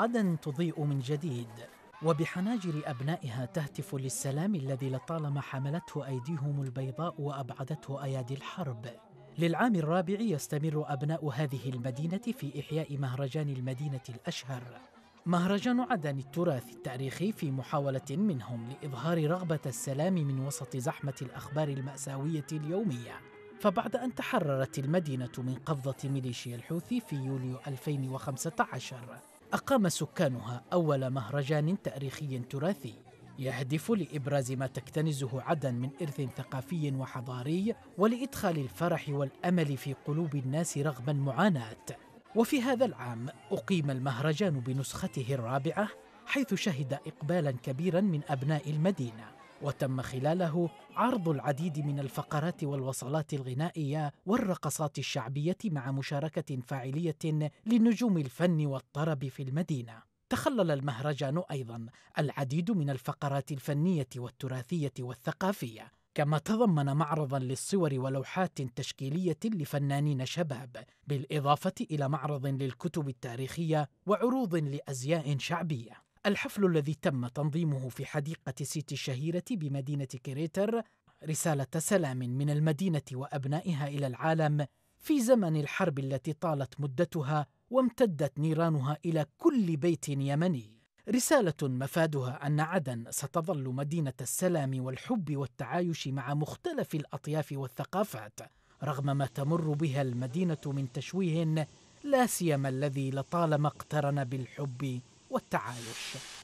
عدن تضيء من جديد وبحناجر أبنائها تهتف للسلام الذي لطالما حملته أيديهم البيضاء وأبعدته أيادي الحرب للعام الرابع يستمر أبناء هذه المدينة في إحياء مهرجان المدينة الأشهر مهرجان عدن التراث التاريخي في محاولة منهم لإظهار رغبة السلام من وسط زحمة الأخبار المأساوية اليومية فبعد أن تحررت المدينة من قبضة ميليشيا الحوثي في يوليو 2015 أقام سكانها أول مهرجان تاريخي تراثي يهدف لإبراز ما تكتنزه عدن من إرث ثقافي وحضاري ولإدخال الفرح والأمل في قلوب الناس رغم المعاناة وفي هذا العام أقيم المهرجان بنسخته الرابعة حيث شهد إقبالا كبيرا من أبناء المدينة وتم خلاله عرض العديد من الفقرات والوصلات الغنائيه والرقصات الشعبيه مع مشاركه فاعليه لنجوم الفن والطرب في المدينه تخلل المهرجان ايضا العديد من الفقرات الفنيه والتراثيه والثقافيه كما تضمن معرضا للصور ولوحات تشكيليه لفنانين شباب بالاضافه الى معرض للكتب التاريخيه وعروض لازياء شعبيه الحفل الذي تم تنظيمه في حديقة سيتي الشهيرة بمدينة كريتر رسالة سلام من المدينة وأبنائها إلى العالم في زمن الحرب التي طالت مدتها وامتدت نيرانها إلى كل بيت يمني رسالة مفادها أن عدن ستظل مدينة السلام والحب والتعايش مع مختلف الأطياف والثقافات رغم ما تمر بها المدينة من تشويه لا سيما الذي لطالما اقترن بالحب والتعايش